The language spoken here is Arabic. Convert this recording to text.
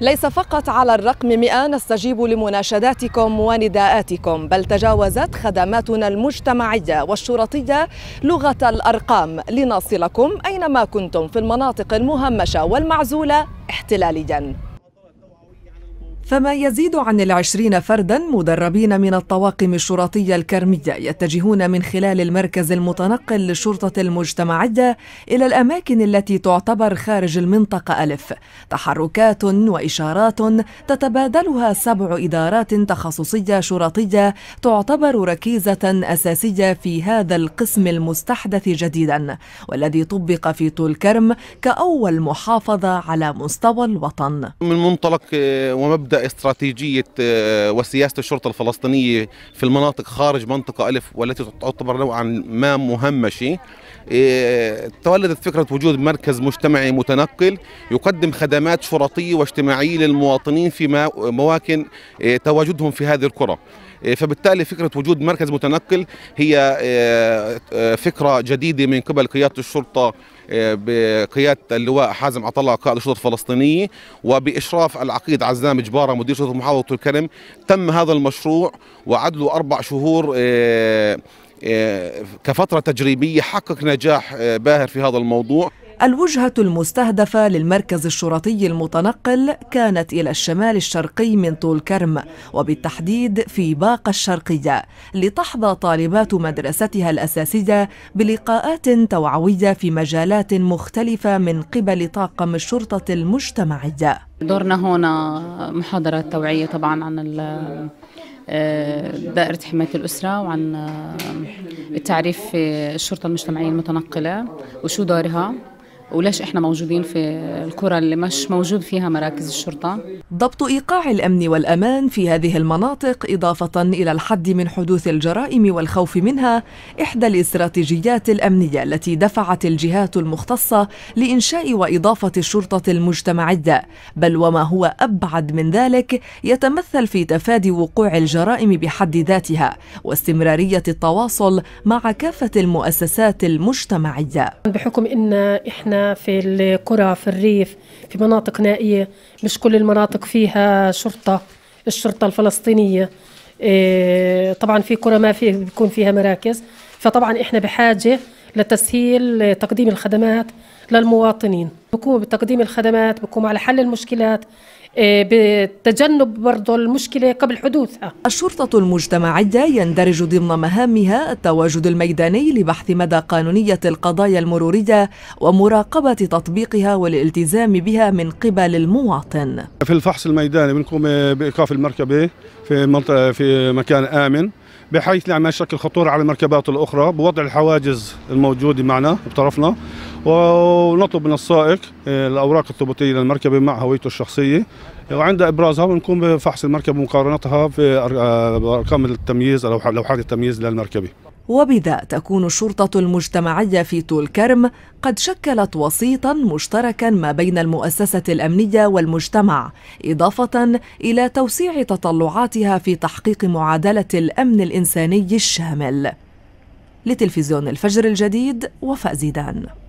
ليس فقط على الرقم 100 نستجيب لمناشداتكم ونداءاتكم بل تجاوزت خدماتنا المجتمعية والشرطية لغة الأرقام لنصلكم أينما كنتم في المناطق المهمشة والمعزولة احتلالياً فما يزيد عن العشرين فردا مدربين من الطواقم الشرطية الكرمية يتجهون من خلال المركز المتنقل للشرطة المجتمعية إلى الأماكن التي تعتبر خارج المنطقة ألف تحركات وإشارات تتبادلها سبع إدارات تخصصية شرطية تعتبر ركيزة أساسية في هذا القسم المستحدث جديدا والذي طبق في طول كرم كأول محافظة على مستوى الوطن من منطلق آه، ومبدأ استراتيجيه آه، وسياسه الشرطه الفلسطينيه في المناطق خارج منطقه الف والتي تعتبر نوعا ما مهمشه آه، تولدت فكره وجود مركز مجتمعي متنقل يقدم خدمات شرطيه واجتماعيه للمواطنين في مواكن آه، تواجدهم في هذه القرى إيه، فبالتالي فكرة وجود مركز متنقل هي إيه، إيه، فكرة جديدة من قبل قيادة الشرطة بقيادة اللواء حازم عطلة قائد الشرطة الفلسطينية وبإشراف العقيد عزام جبارة مدير شرطة محافظة الكرم تم هذا المشروع وعدلوا أربع شهور كفترة تجريبية حقق نجاح باهر في هذا الموضوع الوجهة المستهدفة للمركز الشرطي المتنقل كانت إلى الشمال الشرقي من طول كرم وبالتحديد في باقة الشرقية لتحظى طالبات مدرستها الأساسية بلقاءات توعوية في مجالات مختلفة من قبل طاقم الشرطة المجتمعية دورنا هنا محاضرة توعية طبعا عن آه، دائرة حماية الأسرة وعن آه، التعريف في الشرطة المجتمعية المتنقلة وشو دورها وليش احنا موجودين في القرى اللي مش موجود فيها مراكز الشرطه ضبط ايقاع الامن والامان في هذه المناطق اضافه الى الحد من حدوث الجرائم والخوف منها احدى الاستراتيجيات الامنيه التي دفعت الجهات المختصه لانشاء واضافه الشرطه المجتمعيه بل وما هو ابعد من ذلك يتمثل في تفادي وقوع الجرائم بحد ذاتها واستمراريه التواصل مع كافه المؤسسات المجتمعيه بحكم ان احنا في القرى في الريف في مناطق نائية مش كل المناطق فيها شرطة الشرطة الفلسطينية إيه، طبعا في قرى ما في بيكون فيها مراكز فطبعا احنا بحاجة لتسهيل تقديم الخدمات للمواطنين بقوم بتقديم الخدمات بقوم على حل المشكلات آه، بتجنب برضه المشكلة قبل حدوثها الشرطة المجتمعية يندرج ضمن مهامها التواجد الميداني لبحث مدى قانونية القضايا المرورية ومراقبة تطبيقها والالتزام بها من قبل المواطن في الفحص الميداني بنقوم بإيقاف المركبة في, منطقة في مكان آمن بحيث لا يشكل خطورة على المركبات الأخرى بوضع الحواجز الموجودة معنا بطرفنا ونطلب من السائق آه، الاوراق الثبوتيه للمركبه مع هويته الشخصيه وعند ابرازها بنقوم بفحص المركبه ومقارنتها بارقام آه، التمييز او لوحات التمييز للمركبه وبذا تكون الشرطة المجتمعية في طول كرم قد شكلت وسيطا مشتركا ما بين المؤسسة الأمنية والمجتمع إضافة إلى توسيع تطلعاتها في تحقيق معادلة الأمن الإنساني الشامل لتلفزيون الفجر الجديد وفاء زيدان